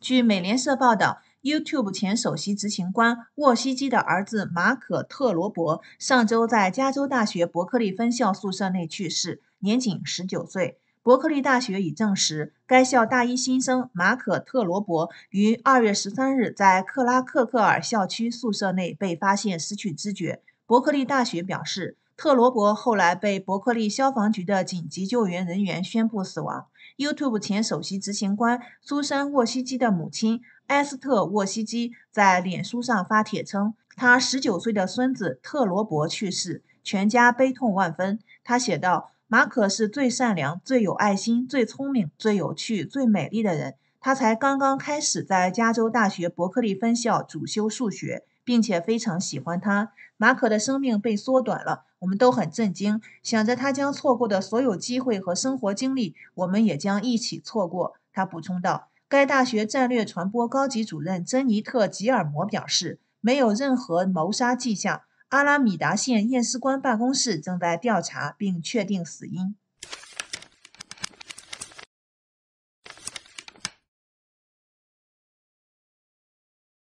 据美联社报道，YouTube 前首席执行官沃西基的儿子马可特罗伯上周在加州大学伯克利分校宿舍内去世，年仅十九岁。伯克利大学已证实，该校大一新生马可特罗伯于二月十三日在克拉克克尔校区宿舍内被发现失去知觉。伯克利大学表示。特罗伯后来被伯克利消防局的紧急救援人员宣布死亡。YouTube 前首席执行官苏珊沃西基的母亲埃斯特沃西基在脸书上发帖称，她19岁的孙子特罗伯去世，全家悲痛万分。他写道：“马可是最善良、最有爱心、最聪明、最有趣、最美丽的人。他才刚刚开始在加州大学伯克利分校主修数学。”并且非常喜欢他。马可的生命被缩短了，我们都很震惊，想着他将错过的所有机会和生活经历，我们也将一起错过。他补充道。该大学战略传播高级主任珍妮特·吉尔摩表示，没有任何谋杀迹象。阿拉米达县验尸官办公室正在调查并确定死因。